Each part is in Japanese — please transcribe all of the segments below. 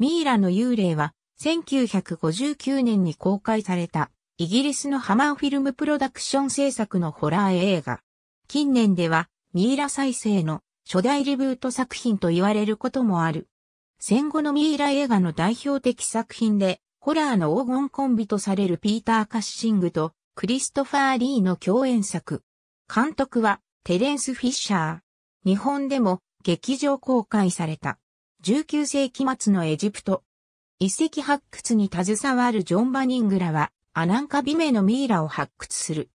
ミイラの幽霊は1959年に公開されたイギリスのハマーフィルムプロダクション制作のホラー映画。近年ではミイラ再生の初代リブート作品と言われることもある。戦後のミイラ映画の代表的作品で、ホラーの黄金コンビとされるピーター・カッシングとクリストファー・リーの共演作。監督はテレンス・フィッシャー。日本でも劇場公開された。19世紀末のエジプト。遺跡発掘に携わるジョン・バニングらは、アナンカビメのミイラを発掘する。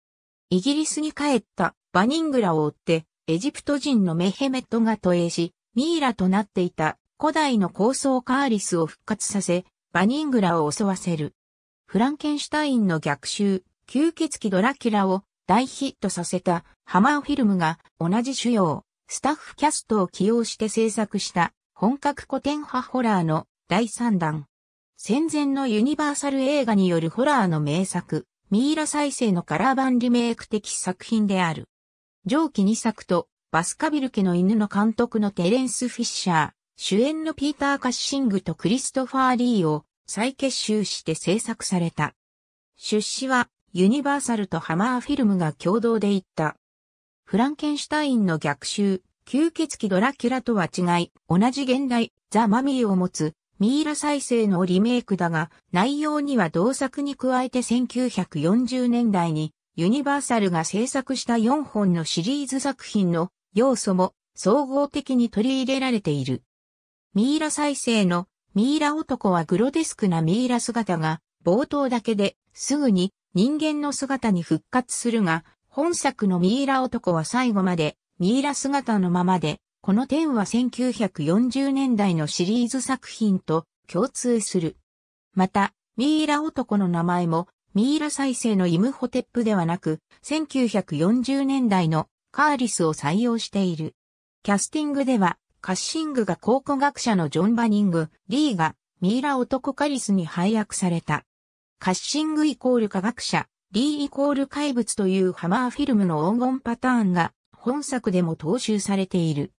イギリスに帰ったバニングラを追って、エジプト人のメヘメットが投影し、ミイラとなっていた古代の高層カーリスを復活させ、バニングラを襲わせる。フランケンシュタインの逆襲、吸血鬼ドラキュラを大ヒットさせたハマーフィルムが同じ主要、スタッフキャストを起用して制作した本格古典派ホラーの第3弾。戦前のユニバーサル映画によるホラーの名作、ミイラ再生のカラー版リメイク的作品である。上記2作と、バスカビル家の犬の監督のテレンス・フィッシャー、主演のピーター・カッシングとクリストファー・リーを再結集して制作された。出資は、ユニバーサルとハマーフィルムが共同で行った。フランケンシュタインの逆襲、吸血鬼ドラキュラとは違い、同じ現代、ザ・マミーを持つ、ミイラ再生のリメイクだが、内容には同作に加えて1940年代に、ユニバーサルが制作した4本のシリーズ作品の要素も総合的に取り入れられている。ミイラ再生のミイラ男はグロデスクなミイラ姿が冒頭だけですぐに人間の姿に復活するが、本作のミイラ男は最後までミイラ姿のままで、この点は1940年代のシリーズ作品と共通する。また、ミイラ男の名前も、ミイラ再生のイムホテップではなく、1940年代のカーリスを採用している。キャスティングでは、カッシングが考古学者のジョン・バニング、リーがミイラ男カリスに配役された。カッシングイコール科学者、リーイコール怪物というハマーフィルムの黄金パターンが本作でも踏襲されている。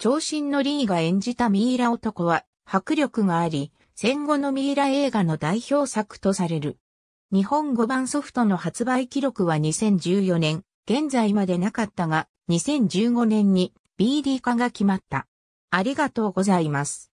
長身のリーが演じたミイラ男は迫力があり、戦後のミイラ映画の代表作とされる。日本語版ソフトの発売記録は2014年、現在までなかったが、2015年に BD 化が決まった。ありがとうございます。